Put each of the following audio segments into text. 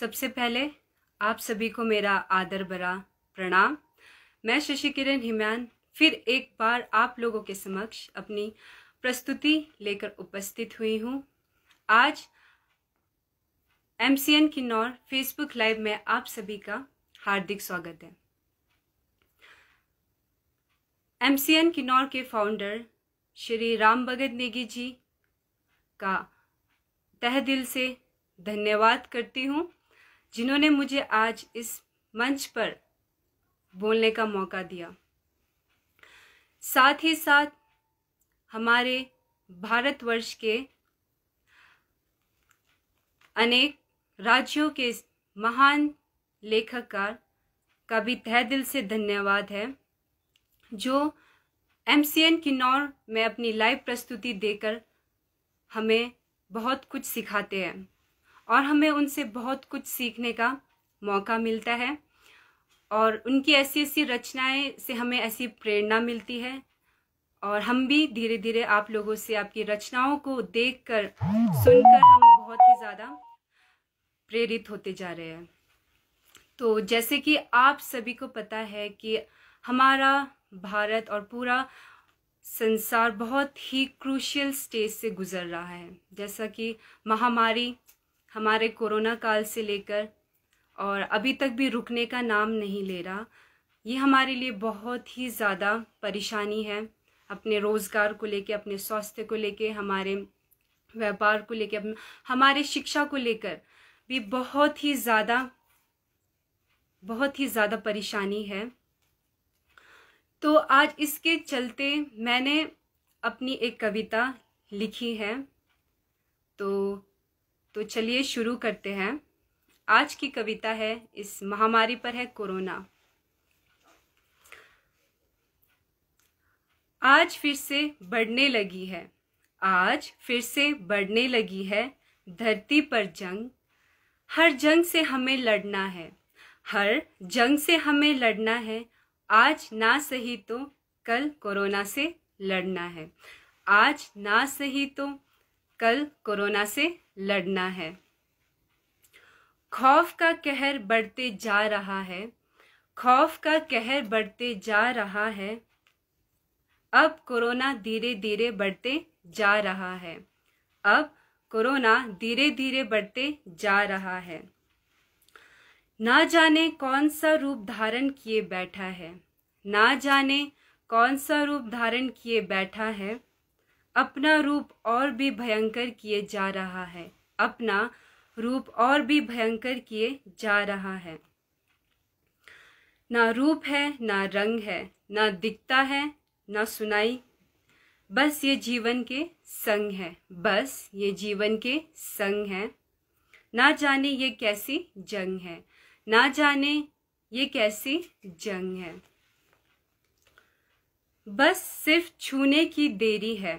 सबसे पहले आप सभी को मेरा आदर भरा प्रणाम मैं शशि किरण हिमान फिर एक बार आप लोगों के समक्ष अपनी प्रस्तुति लेकर उपस्थित हुई हूँ आज M C N Kinnaur Facebook live में आप सभी का हार्दिक स्वागत है एम सी एन किन्नौर के फाउंडर श्री राम भगत नेगी जी का तह दिल से धन्यवाद करती हूँ जिन्होंने मुझे आज इस मंच पर बोलने का मौका दिया साथ ही साथ हमारे भारतवर्ष के अनेक राज्यों के महान लेखककार का भी तह दिल से धन्यवाद है जो एम सी एन किन्नौर में अपनी लाइव प्रस्तुति देकर हमें बहुत कुछ सिखाते हैं और हमें उनसे बहुत कुछ सीखने का मौका मिलता है और उनकी ऐसी ऐसी रचनाएं से हमें ऐसी प्रेरणा मिलती है और हम भी धीरे धीरे आप लोगों से आपकी रचनाओं को देखकर सुनकर हम बहुत ही ज़्यादा प्रेरित होते जा रहे हैं तो जैसे कि आप सभी को पता है कि हमारा भारत और पूरा संसार बहुत ही क्रूशियल स्टेज से गुजर रहा है जैसा कि महामारी हमारे कोरोना काल से लेकर और अभी तक भी रुकने का नाम नहीं ले रहा ये हमारे लिए बहुत ही ज़्यादा परेशानी है अपने रोज़गार को लेके अपने स्वास्थ्य को लेके हमारे व्यापार को लेके हमारे शिक्षा को लेकर भी बहुत ही ज़्यादा बहुत ही ज़्यादा परेशानी है तो आज इसके चलते मैंने अपनी एक कविता लिखी है तो तो चलिए शुरू करते हैं आज की कविता है इस महामारी पर है कोरोना आज फिर से बढ़ने लगी है आज फिर से बढ़ने लगी है धरती पर जंग हर जंग से हमें लड़ना है हर जंग से हमें लड़ना है आज ना सही तो कल कोरोना से लड़ना है आज ना सही तो कल कोरोना से लड़ना है खौफ का कहर बढ़ते जा रहा है खौफ का कहर बढ़ते जा रहा है अब कोरोना धीरे धीरे बढ़ते जा रहा है अब कोरोना धीरे धीरे बढ़ते जा रहा है ना जाने कौन सा रूप धारण किए बैठा है ना जाने कौन सा रूप धारण किए बैठा है अपना रूप और भी भयंकर किए जा रहा है अपना रूप और भी भयंकर किए जा रहा है ना रूप है ना रंग है ना दिखता है ना सुनाई बस ये जीवन के संग है बस ये जीवन के संग है ना जाने ये कैसी जंग है ना जाने ये कैसी जंग है बस सिर्फ छूने की देरी है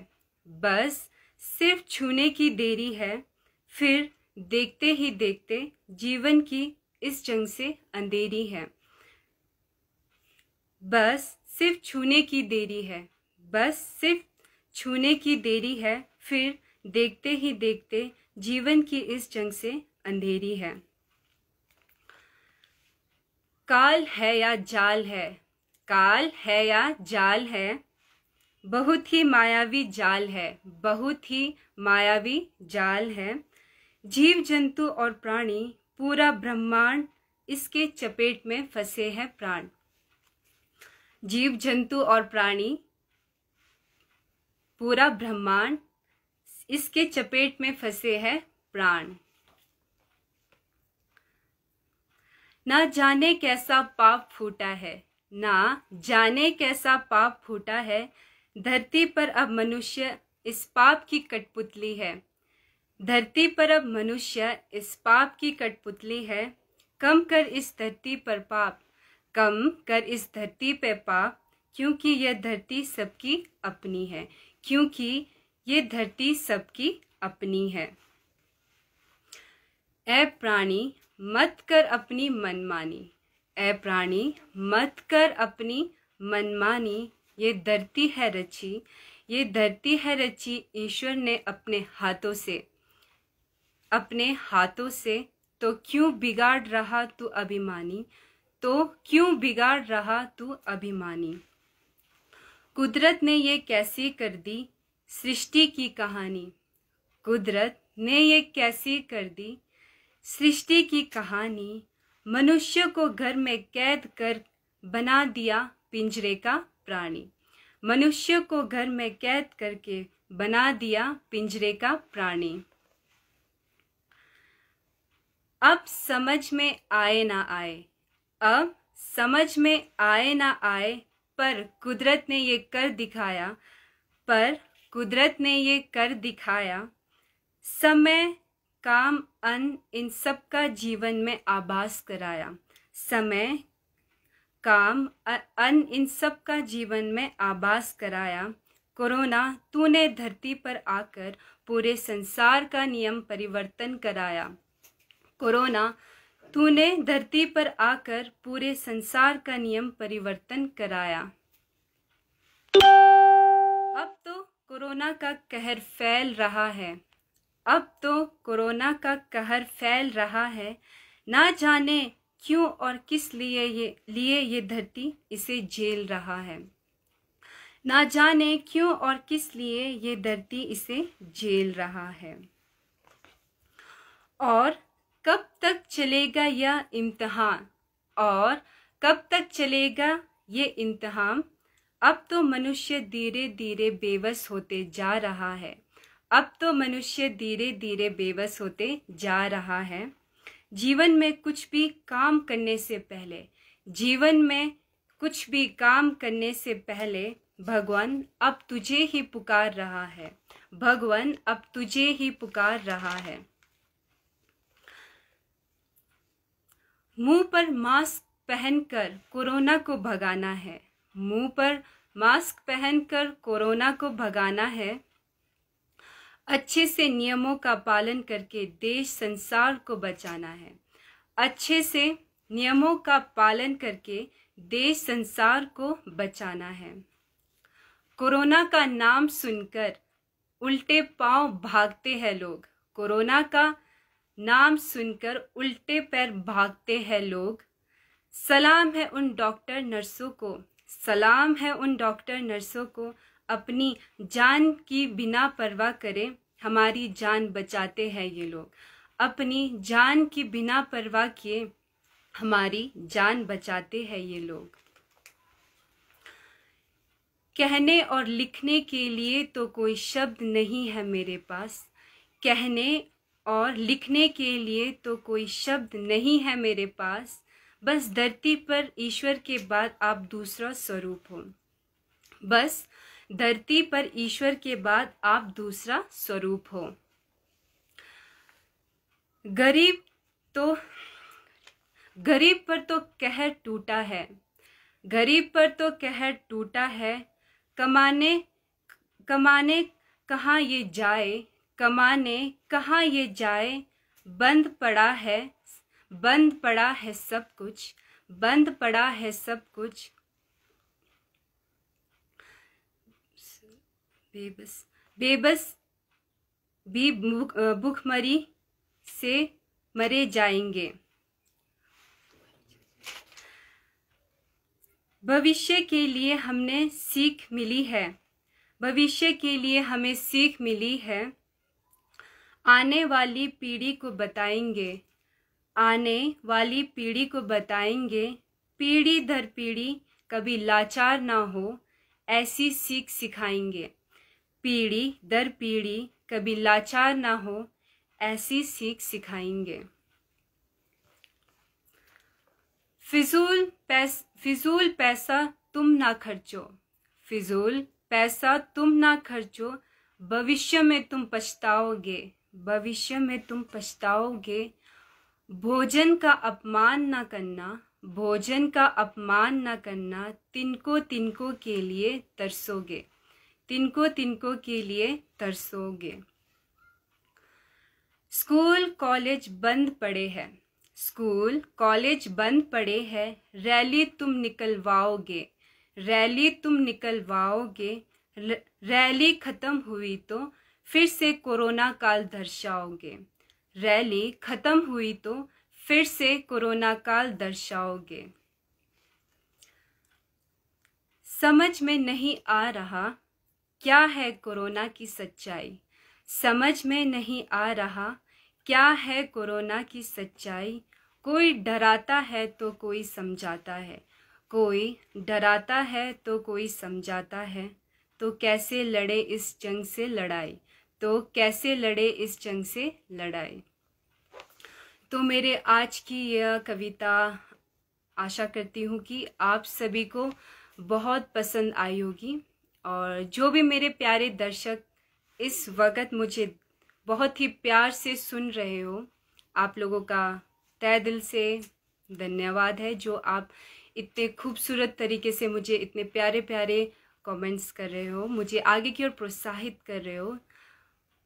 बस सिर्फ छूने की देरी है फिर देखते ही देखते जीवन की इस जंग से अंधेरी है बस सिर्फ छूने की देरी है बस सिर्फ छूने की देरी है फिर देखते ही देखते जीवन की इस जंग से अंधेरी है काल है या जाल है काल है या जाल है बहुत ही मायावी जाल है बहुत ही मायावी जाल है जीव जंतु और प्राणी पूरा ब्रह्मांड इसके चपेट में फंसे हैं प्राण जीव जंतु और प्राणी पूरा ब्रह्मांड इसके चपेट में फंसे हैं प्राण ना जाने कैसा पाप फूटा है ना जाने कैसा पाप फूटा है धरती पर अब मनुष्य इस पाप की कठपुतली है धरती पर अब मनुष्य इस पाप की कठपुतली है कम कर इस धरती पर पाप कम कर इस धरती पर पाप क्योंकि यह धरती सबकी अपनी है क्योंकि ये धरती सबकी अपनी है ए प्राणी मत कर अपनी मनमानी ए प्राणी मत कर अपनी मनमानी ये धरती है रची ये धरती है रची ईश्वर ने अपने हाथों से अपने हाथों से तो क्यों बिगाड़ रहा तू अभिमानी तो क्यों बिगाड़ रहा तू अभिमानी कुदरत ने ये कैसी कर दी सृष्टि की कहानी कुदरत ने ये कैसी कर दी सृष्टि की कहानी मनुष्य को घर में कैद कर बना दिया पिंजरे का प्राणी मनुष्य को घर में कैद करके बना दिया पिंजरे का प्राणी अब समझ में आए ना आए अब समझ में आए ना आए पर कुदरत ने ये कर दिखाया पर कुदरत ने ये कर दिखाया समय काम अन्न इन सब का जीवन में आभास कराया समय काम अन इन सब का जीवन में आबास कराया कोरोना तूने धरती पर आकर पूरे संसार का नियम परिवर्तन कराया कोरोना तूने धरती पर आकर पूरे संसार का नियम परिवर्तन कराया अब तो कोरोना का कहर फैल रहा है अब तो कोरोना का कहर फैल रहा है ना जाने क्यों और किस लिए ये लिए ये धरती इसे झेल रहा है ना जाने क्यों और किस लिए ये धरती इसे झेल रहा है और कब तक चलेगा यह इम्तहान और कब तक चलेगा ये इम्तहान अब तो मनुष्य धीरे धीरे बेबस होते जा रहा है अब तो मनुष्य धीरे धीरे बेबस होते जा रहा है जीवन में कुछ भी काम करने से पहले जीवन में कुछ भी काम करने से पहले भगवान अब तुझे ही पुकार रहा है भगवान अब तुझे ही पुकार रहा है मुंह पर मास्क पहनकर कोरोना को भगाना है मुंह पर मास्क पहनकर कोरोना को भगाना है अच्छे से नियमों का पालन करके देश संसार को बचाना है अच्छे से नियमों का पालन करके देश संसार को बचाना है कोरोना का नाम सुनकर उल्टे पांव भागते हैं लोग कोरोना का नाम सुनकर उल्टे पैर भागते हैं लोग सलाम है उन डॉक्टर नर्सों को सलाम है उन डॉक्टर नर्सों को अपनी जान की बिना परवाह करें हमारी जान बचाते हैं ये लोग अपनी जान की बिना परवाह किए हमारी जान बचाते हैं ये लोग कहने और लिखने के लिए तो कोई शब्द नहीं है मेरे पास कहने और लिखने के लिए तो कोई शब्द नहीं है मेरे पास बस धरती पर ईश्वर के बाद आप दूसरा स्वरूप हो बस धरती पर ईश्वर के बाद आप दूसरा स्वरूप हो गरीब तो गरीब पर तो कहर टूटा है गरीब पर तो कहर टूटा है कमाने कमाने कहाँ ये जाए कमाने कहाँ ये जाए बंद पड़ा है बंद पड़ा है सब कुछ बंद पड़ा है सब कुछ बेबस बेबस भी भूखमरी से मरे जाएंगे भविष्य के लिए हमने सीख मिली है भविष्य के लिए हमें सीख मिली है आने वाली पीढ़ी को बताएंगे आने वाली पीढ़ी को बताएंगे पीढ़ी दर पीढ़ी कभी लाचार ना हो ऐसी सीख सिखाएंगे पीढ़ी दर पीढ़ी कभी लाचार ना हो ऐसी सीख सिखाएंगे फिजूल पैस फिजूल पैसा तुम ना खर्चो फिजूल पैसा तुम ना खर्चो भविष्य में तुम पछताओगे भविष्य में तुम पछताओगे भोजन का अपमान ना करना भोजन का अपमान न करना तिनको तिनको के लिए तरसोगे तिनको तिनको के लिए तरसोगे स्कूल कॉलेज बंद पड़े हैं स्कूल कॉलेज बंद पड़े हैं रैली तुम निकलवाओगे रैली तुम निकलवाओगे रैली ख़त्म हुई तो फिर से कोरोना काल दर्शाओगे रैली ख़त्म हुई तो फिर से कोरोना काल दर्शाओगे समझ में नहीं आ रहा क्या है कोरोना की सच्चाई समझ में नहीं आ रहा क्या है कोरोना की सच्चाई कोई डराता है तो कोई समझाता है कोई डराता है तो कोई समझाता है तो कैसे लड़े इस जंग से लड़ाई तो कैसे लड़े इस जंग से लड़ाई तो मेरे आज की यह कविता आशा करती हूँ कि आप सभी को बहुत पसंद आई होगी और जो भी मेरे प्यारे दर्शक इस वक्त मुझे बहुत ही प्यार से सुन रहे हो आप लोगों का तय दिल से धन्यवाद है जो आप इतने खूबसूरत तरीके से मुझे इतने प्यारे प्यारे कमेंट्स कर रहे हो मुझे आगे की ओर प्रोत्साहित कर रहे हो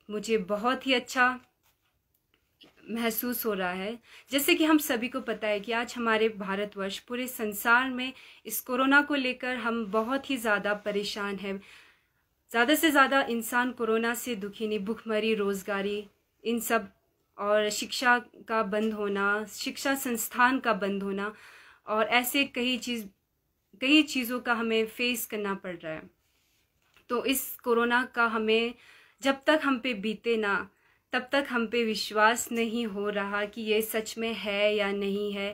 मुझे बहुत ही अच्छा महसूस हो रहा है जैसे कि हम सभी को पता है कि आज हमारे भारतवर्ष पूरे संसार में इस कोरोना को लेकर हम बहुत ही ज़्यादा परेशान हैं ज़्यादा से ज़्यादा इंसान कोरोना से दुखी नहीं भुखमरी रोज़गारी इन सब और शिक्षा का बंद होना शिक्षा संस्थान का बंद होना और ऐसे कई चीज़ कई चीज़ों का हमें फेस करना पड़ रहा है तो इस कोरोना का हमें जब तक हम पे बीते ना तब तक हम पे विश्वास नहीं हो रहा कि ये सच में है या नहीं है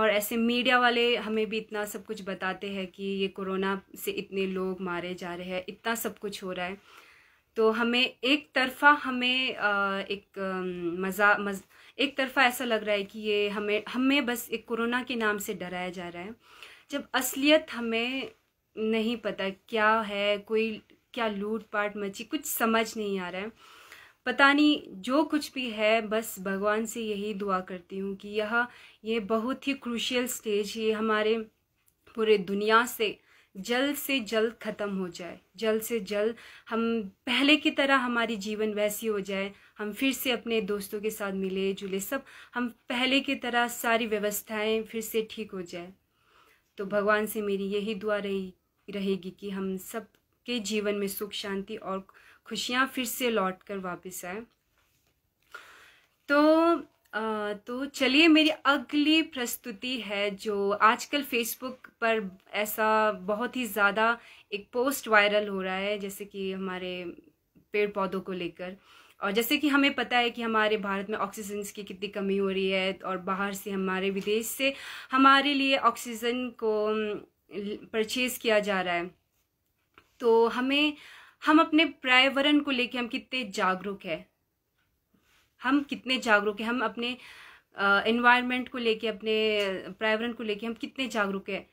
और ऐसे मीडिया वाले हमें भी इतना सब कुछ बताते हैं कि ये कोरोना से इतने लोग मारे जा रहे हैं इतना सब कुछ हो रहा है तो हमें एक तरफा हमें एक मज़ा मज, एक तरफा ऐसा लग रहा है कि ये हमें हमें बस एक कोरोना के नाम से डराया जा रहा है जब असलियत हमें नहीं पता क्या है कोई क्या लूट पाट मची कुछ समझ नहीं आ रहा है पता नहीं जो कुछ भी है बस भगवान से यही दुआ करती हूँ कि यह ये बहुत ही क्रूशियल स्टेज ये हमारे पूरे दुनिया से जल्द से जल्द ख़त्म हो जाए जल्द से जल्द हम पहले की तरह हमारी जीवन वैसी हो जाए हम फिर से अपने दोस्तों के साथ मिले जुले सब हम पहले की तरह सारी व्यवस्थाएं फिर से ठीक हो जाए तो भगवान से मेरी यही दुआ रही रहेगी कि हम सब के जीवन में सुख शांति और खुशियाँ फिर से लौट कर वापस आए तो आ, तो चलिए मेरी अगली प्रस्तुति है जो आजकल फेसबुक पर ऐसा बहुत ही ज़्यादा एक पोस्ट वायरल हो रहा है जैसे कि हमारे पेड़ पौधों को लेकर और जैसे कि हमें पता है कि हमारे भारत में ऑक्सीजन की कितनी कमी हो रही है और बाहर से हमारे विदेश से हमारे लिए ऑक्सीजन को परचेज़ किया जा रहा है तो हमें हम अपने पर्यावरण को लेके हम कितने जागरूक है हम कितने जागरूक हैं हम अपने इन्वायरमेंट को लेके अपने पर्यावरण को लेके हम कितने जागरूक हैं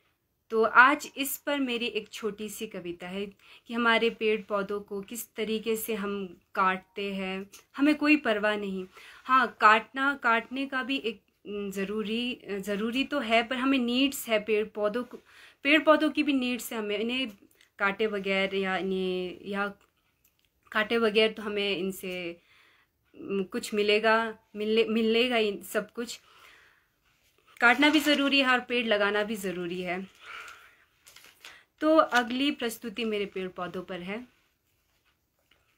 तो आज इस पर मेरी एक छोटी सी कविता है कि हमारे पेड़ पौधों को किस तरीके से हम काटते हैं हमें कोई परवाह नहीं हाँ काटना काटने का भी एक ज़रूरी ज़रूरी तो है पर हमें नीड्स है पेड़ पौधों को पेड़ पौधों की भी नीड्स है हमें इन्हें काटे बगैर या या काटे बगैर तो हमें इनसे कुछ मिलेगा मिलने मिलेगा इन सब कुछ काटना भी ज़रूरी है और पेड़ लगाना भी ज़रूरी है तो अगली प्रस्तुति मेरे पेड़ पौधों पर है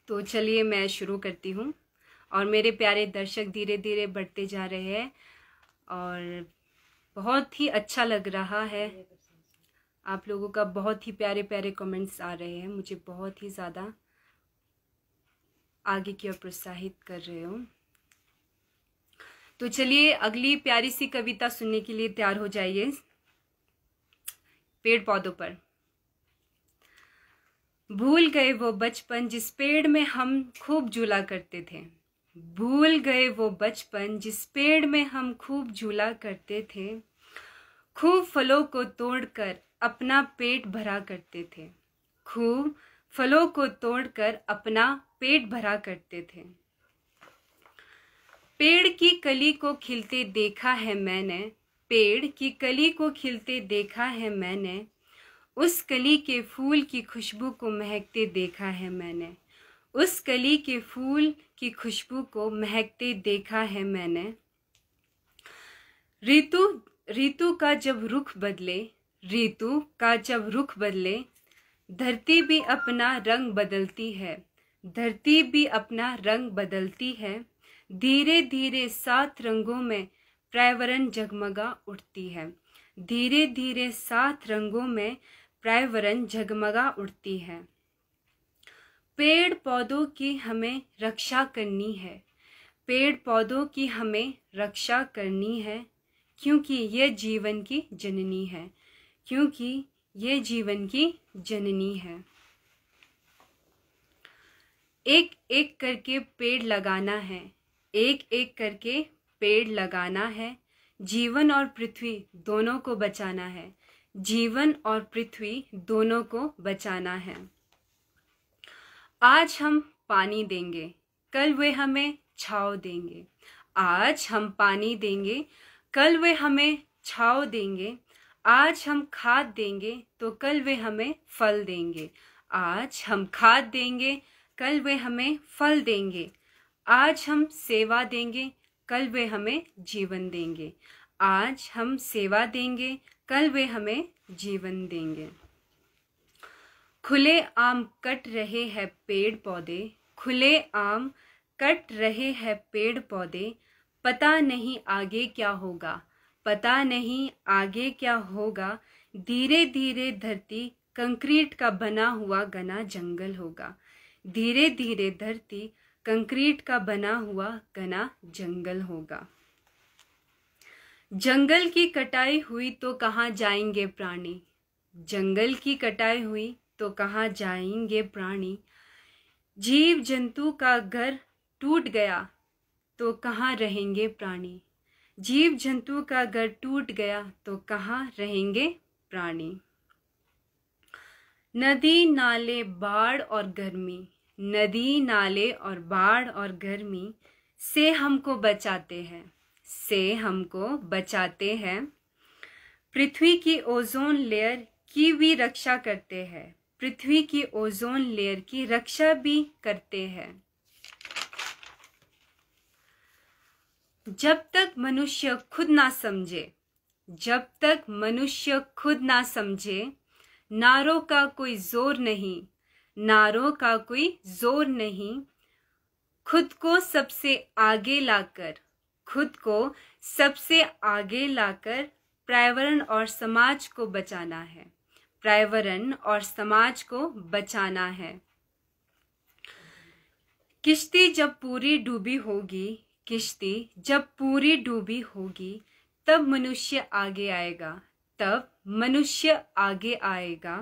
तो चलिए मैं शुरू करती हूँ और मेरे प्यारे दर्शक धीरे धीरे बढ़ते जा रहे हैं और बहुत ही अच्छा लग रहा है आप लोगों का बहुत ही प्यारे प्यारे कमेंट्स आ रहे हैं मुझे बहुत ही ज़्यादा आगे की ओर प्रोत्साहित कर रहे हो तो चलिए अगली प्यारी सी कविता सुनने के लिए तैयार हो जाइए पेड़ पौधों पर भूल गए वो बचपन जिस पेड़ में हम खूब झूला करते थे भूल गए वो बचपन जिस पेड़ में हम खूब झूला करते थे खूब फलों को तोड़कर अपना पेट भरा करते थे खूब फलों को तोड़कर अपना पेट भरा करते थे पेड़ की कली को खिलते देखा है मैंने पेड़ की कली को खिलते देखा है मैंने उस कली के फूल की खुशबू को महकते देखा है मैंने उस कली के फूल की खुशबू को महकते देखा है मैंने ऋतु ऋतु का जब रुख बदले ऋतु का जब रुख बदले धरती भी अपना रंग बदलती है धरती भी अपना रंग बदलती है धीरे धीरे सात रंगों में प्रायवरण जगमगा उठती है धीरे धीरे सात रंगों में प्रायवरण जगमगा उठती है पेड़ पौधों की हमें रक्षा करनी है पेड़ पौधों की हमें रक्षा करनी है क्योंकि ये जीवन की जननी है क्योंकि ये जीवन की जननी है एक एक करके पेड़ लगाना है एक एक करके पेड़ लगाना है जीवन और पृथ्वी दोनों को बचाना है जीवन और पृथ्वी दोनों को बचाना है आज हम पानी देंगे कल वे हमें छाव देंगे आज हम पानी देंगे कल वे हमें छाव देंगे आज हम खाद देंगे तो कल वे हमें फल देंगे आज हम खाद देंगे कल वे हमें फल देंगे आज हम सेवा देंगे कल वे हमें जीवन देंगे आज हम सेवा देंगे कल वे हमें जीवन देंगे खुले आम कट रहे हैं पेड़ पौधे खुले आम कट रहे हैं पेड़ पौधे पता नहीं आगे क्या होगा पता नहीं आगे क्या होगा धीरे धीरे धरती कंक्रीट का बना हुआ घना जंगल होगा धीरे धीरे धरती कंक्रीट का बना हुआ घना जंगल होगा जंगल की कटाई हुई तो कहाँ जाएंगे प्राणी जंगल की कटाई हुई तो कहाँ जाएंगे प्राणी जीव जंतु का घर टूट गया तो कहाँ रहेंगे प्राणी जीव जंतु का घर टूट गया तो कहाँ रहेंगे प्राणी नदी नाले बाढ़ और गर्मी नदी नाले और बाढ़ और गर्मी से हमको बचाते हैं से हमको बचाते हैं पृथ्वी की ओजोन लेयर की भी रक्षा करते हैं पृथ्वी की ओजोन लेयर की रक्षा भी करते हैं जब तक मनुष्य खुद ना समझे जब तक मनुष्य खुद ना समझे नारों का कोई जोर नहीं नारों का कोई जोर नहीं खुद को सबसे आगे लाकर खुद को सबसे आगे लाकर पर्यावरण और समाज को बचाना है पर्यावरण और समाज को बचाना है किश्ती जब पूरी डूबी होगी किश्ती जब पूरी डूबी होगी तब मनुष्य आगे आएगा तब मनुष्य आगे आएगा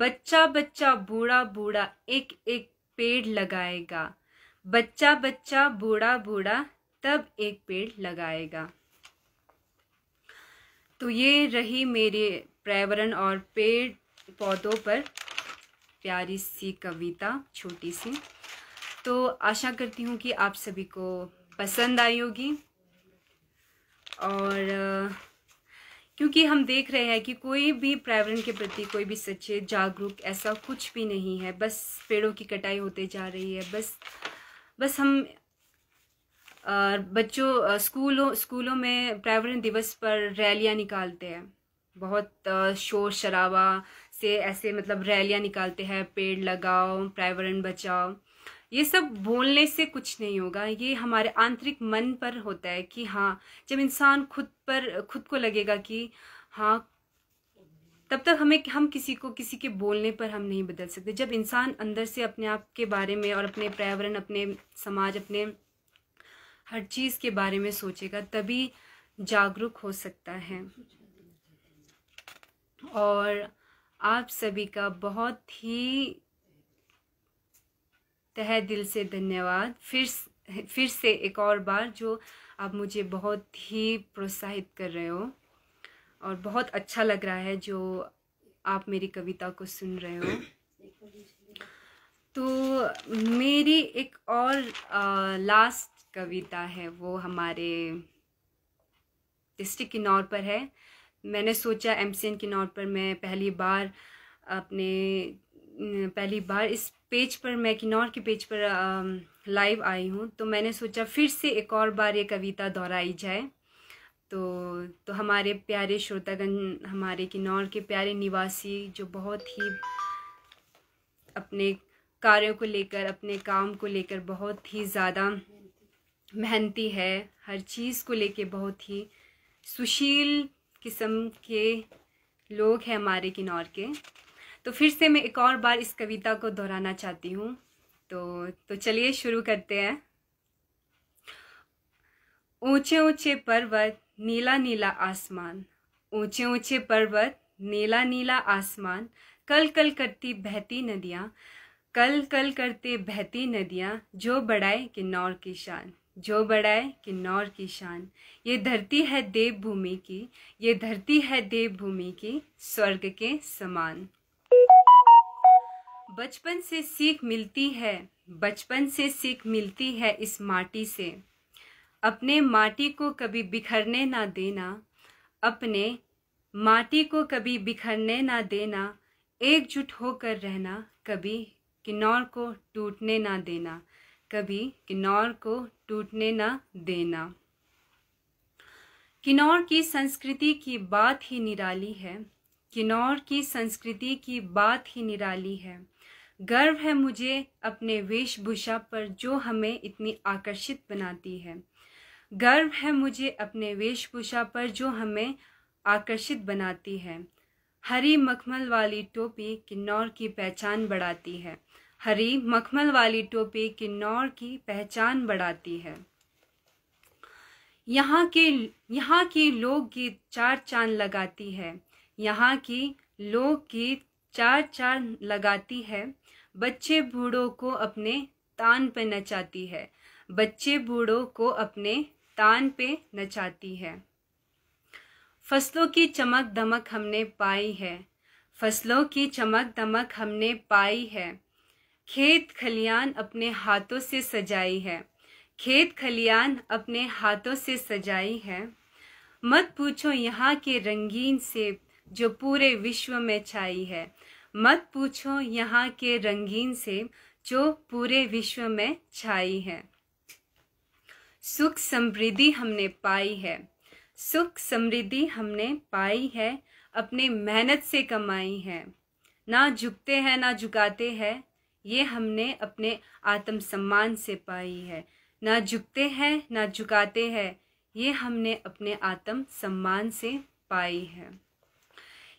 बच्चा बच्चा बूढ़ा बूढ़ा एक एक पेड़ लगाएगा बच्चा बच्चा बूढ़ा बूढ़ा तब एक पेड़ लगाएगा तो ये रही मेरे पर्यावरण और पेड़ पौधों पर प्यारी सी कविता छोटी सी तो आशा करती हूँ कि आप सभी को पसंद आई होगी और क्योंकि हम देख रहे हैं कि कोई भी पर्यावरण के प्रति कोई भी सच्चे जागरूक ऐसा कुछ भी नहीं है बस पेड़ों की कटाई होते जा रही है बस बस हम बच्चों स्कूलों स्कूलों में पर्यावरण दिवस पर रैलियां निकालते हैं बहुत शोर शराबा से ऐसे मतलब रैलियां निकालते हैं पेड़ लगाओ पर्यावरण बचाओ ये सब बोलने से कुछ नहीं होगा ये हमारे आंतरिक मन पर होता है कि हाँ जब इंसान खुद पर खुद को लगेगा कि हाँ तब तक हमें हम किसी को किसी के बोलने पर हम नहीं बदल सकते जब इंसान अंदर से अपने आप के बारे में और अपने पर्यावरण अपने समाज अपने हर चीज़ के बारे में सोचेगा तभी जागरूक हो सकता है और आप सभी का बहुत ही तह दिल से धन्यवाद फिर फिर से एक और बार जो आप मुझे बहुत ही प्रोत्साहित कर रहे हो और बहुत अच्छा लग रहा है जो आप मेरी कविता को सुन रहे हो तो मेरी एक और आ, लास्ट कविता है वो हमारे डिस्ट्रिक्ट किन्नौर पर है मैंने सोचा एम सी एन किन्नौर पर मैं पहली बार अपने पहली बार इस पेज पर मैं किन्नौर के पेज पर लाइव आई हूँ तो मैंने सोचा फिर से एक और बार ये कविता दोहराई जाए तो तो हमारे प्यारे श्रोतागण हमारे किन्नौर के प्यारे निवासी जो बहुत ही अपने कार्यों को लेकर अपने काम को लेकर बहुत ही ज़्यादा मेहनती है हर चीज़ को लेकर बहुत ही सुशील किस्म के लोग हैं हमारे किन्नौर के तो फिर से मैं एक और बार इस कविता को दोहराना चाहती हूँ तो तो चलिए शुरू करते हैं ऊंचे ऊंचे पर्वत नीला नीला आसमान ऊंचे ऊंचे पर्वत नीला नीला आसमान कल कल करती बहती नदियाँ कल कल करते बहती नदियाँ जो बढ़ाए किन्नौर की शान जो बढ़ाए किन्नौर की शान ये धरती है देवभूमि की ये धरती है देवभूमि की स्वर्ग के समान बचपन से सीख मिलती है बचपन से सीख मिलती है इस माटी से अपने माटी को कभी बिखरने ना देना अपने माटी को कभी बिखरने ना देना एकजुट होकर रहना कभी किन्नौर को टूटने ना देना कभी किन्नौर को टूटने ना देना किन्नौर की संस्कृति की बात ही निराली है किन्नौर की संस्कृति की बात ही निराली है गर्व है मुझे अपने वेशभूषा पर जो हमें इतनी आकर्षित बनाती है गर्व है मुझे अपने वेशभूषा पर जो हमें आकर्षित बनाती है हरी मखमल वाली टोपी किन्नौर की पहचान बढ़ाती है हरी मखमल वाली टोपी किन्नौर की पहचान बढ़ाती है यहाँ के यहाँ की लोकगीत चार चांद लगाती है यहाँ की लोकगीत चार चांद लगाती है बच्चे बूढ़ों को अपने तान पे नचाती है बच्चे बूढ़ों को अपने तान पे नचाती है फसलों की चमक दमक हमने पाई है फसलों की चमक दमक हमने पाई है खेत खलियान अपने हाथों से सजाई है खेत खलियान अपने हाथों से सजाई है मत पूछो यहाँ के रंगीन सेब जो पूरे विश्व में छाई है मत पूछो यहाँ के रंगीन से जो पूरे विश्व में छाई है सुख समृद्धि हमने पाई है सुख समृद्धि हमने पाई है अपने मेहनत से कमाई है ना झुकते हैं ना झुकाते हैं ये हमने अपने आत्म सम्मान से पाई है ना झुकते हैं ना झुकाते हैं ये हमने अपने आत्म सम्मान से पाई है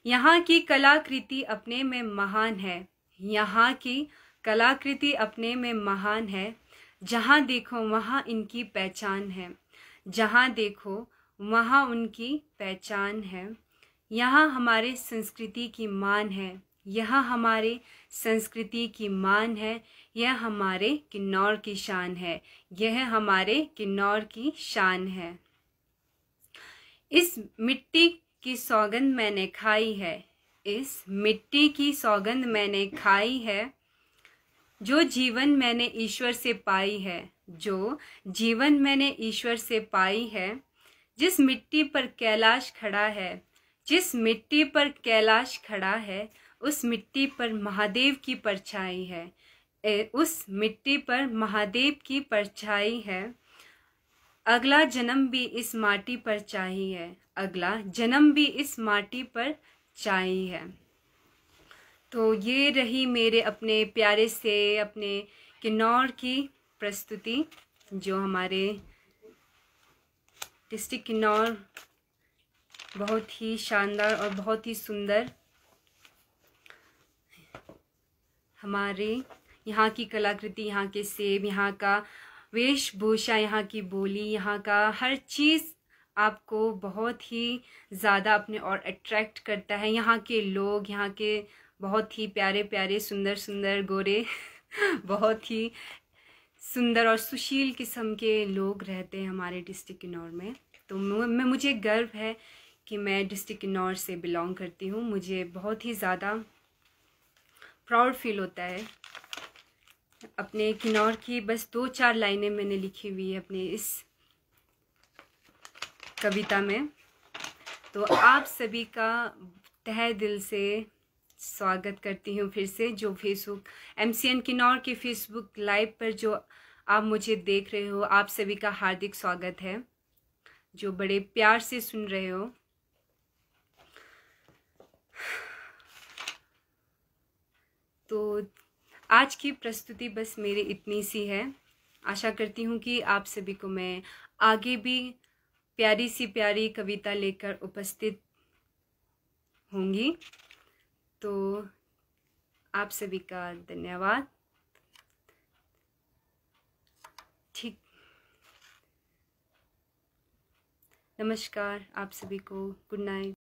यहाँ की कलाकृति अपने में महान है यहाँ की कलाकृति अपने में महान है जहाँ देखो वहाँ इनकी पहचान है जहाँ देखो वहाँ उनकी पहचान है यहाँ हमारे संस्कृति की मान है यह हमारे संस्कृति की मान है यह हमारे किन्नौर की शान है यह हमारे किन्नौर की शान है इस मिट्टी की सौगंध मैंने खाई है इस मिट्टी की सौगंध मैंने खाई है जो जीवन मैंने ईश्वर से पाई है जो जीवन मैंने ईश्वर से पाई है जिस मिट्टी पर कैलाश खड़ा है जिस मिट्टी पर कैलाश खड़ा है उस मिट्टी पर महादेव की परछाई है ए, उस मिट्टी पर महादेव की परछाई है अगला जन्म भी इस माटी पर चाहिए अगला जन्म भी इस माटी पर चाही है तो ये रही मेरे अपने प्यारे से अपने किन्नौर की प्रस्तुति जो हमारे डिस्ट्रिक्ट किन्नौर बहुत ही शानदार और बहुत ही सुंदर हमारे यहाँ की कलाकृति यहाँ के सेब यहाँ का वेशभूषा यहाँ की बोली यहाँ का हर चीज़ आपको बहुत ही ज़्यादा अपने और अट्रैक्ट करता है यहाँ के लोग यहाँ के बहुत ही प्यारे प्यारे सुंदर सुंदर गोरे बहुत ही सुंदर और सुशील किस्म के लोग रहते हैं हमारे डिस्ट्रिक्ट किन्नौर में तो मैं मुझे गर्व है कि मैं डिस्ट्रिक्ट किन्नौर से बिलोंग करती हूँ मुझे बहुत ही ज़्यादा प्राउड फील होता है अपने किन्नौर की बस दो चार लाइनें मैंने लिखी हुई है अपने इस कविता में तो आप सभी का तह दिल से स्वागत करती हूँ फिर से जो Facebook M C N Kinnaur के फेसबुक लाइव पर जो आप मुझे देख रहे हो आप सभी का हार्दिक स्वागत है जो बड़े प्यार से सुन रहे हो तो आज की प्रस्तुति बस मेरी इतनी सी है आशा करती हूँ कि आप सभी को मैं आगे भी प्यारी सी प्यारी कविता लेकर उपस्थित होंगी तो आप सभी का धन्यवाद ठीक नमस्कार आप सभी को गुड नाइट